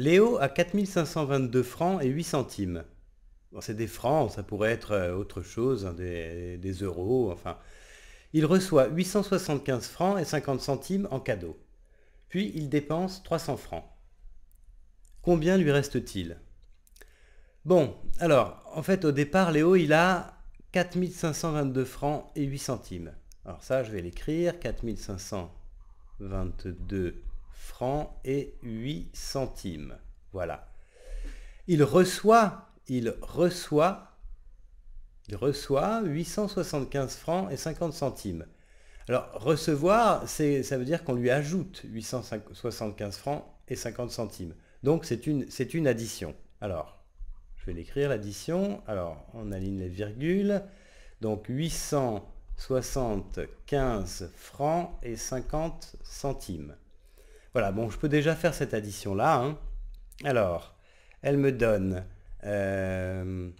Léo a 4522 francs et 8 centimes. c'est des francs, ça pourrait être euh, autre chose, hein, des, des, euros, enfin. Il reçoit 875 francs et 50 centimes en cadeau. Puis il dépense 300 francs. Combien lui reste-t-il Bon, alors, en fait, au départ, Léo, il a 4522 francs et 8 centimes. Alors ça, je vais l'écrire, 4522 francs et 8 centimes. Voilà. Il reçoit, il reçoit, il reçoit 875 francs et 50 centimes. Alors recevoir, c'est, ça veut dire qu'on lui ajoute 875 francs et 50 centimes. Donc c'est une, c'est une addition. Alors, je vais l'écrire, l'addition. Alors, on aligne les virgules. Donc 875 francs et 50 centimes. Voilà, bon, je peux déjà faire cette addition-là. Hein. Alors, elle me donne 8 euh,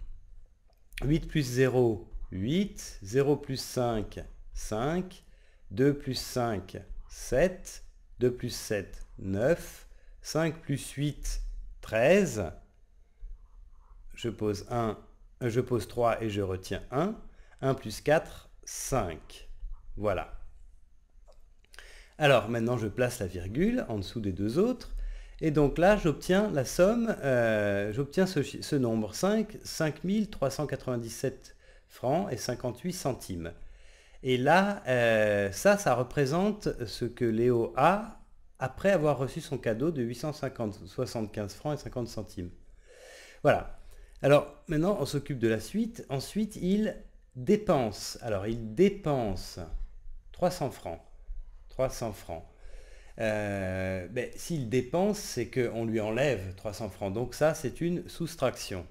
plus 0, 8. 0 plus 5, 5. 2 plus 5, 7. 2 plus 7, 9. 5 plus 8, 13. je pose 3 euh, et je retiens 1. 1 plus 4, 5. Voilà. Alors maintenant, je place la virgule en dessous des deux autres. Et donc là, j'obtiens la somme, euh, j'obtiens ce, nombre 5, 5397 francs et 58 centimes. Et là, euh, ça, ça représente ce que Léo a après avoir reçu son cadeau de 875 francs et 50 centimes. Voilà. Alors maintenant, on s'occupe de la suite. Ensuite, il dépense. Alors, il dépense 300 francs francs. Euh, ben, s'il dépense, c'est qu'on lui enlève 300 francs. Donc ça, c'est une soustraction.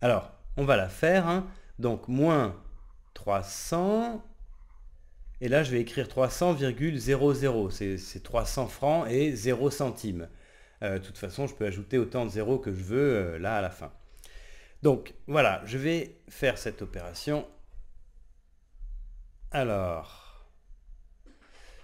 Alors, on va la faire. Hein. Donc, moins 300. Et là, je vais écrire 300,00. C'est 300 francs et 0 centimes. Euh, de toute façon, je peux ajouter autant de zéro que je veux euh, là à la fin. Donc, voilà, je vais faire cette opération. Alors...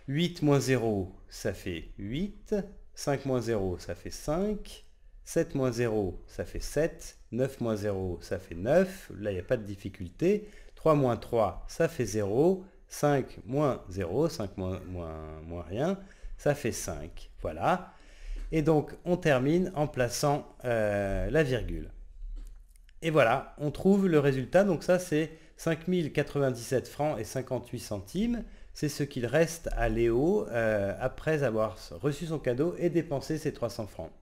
8 moins 0, ça fait 8. 5 moins 0, ça fait 5. 7 moins 0, ça fait 7. 9 moins 0, ça fait 9. Là, il n'y a pas de difficulté. 3 moins 3, ça fait 0. 5 moins 0, 5 moins, rien, ça fait 5. Voilà. Et donc, on termine en plaçant euh, la virgule. Et voilà, on trouve le résultat. Donc ça, c'est 5097 francs et 58 centimes c'est ce qu'il reste à Léo euh, après avoir reçu son cadeau et dépensé ses 300 francs.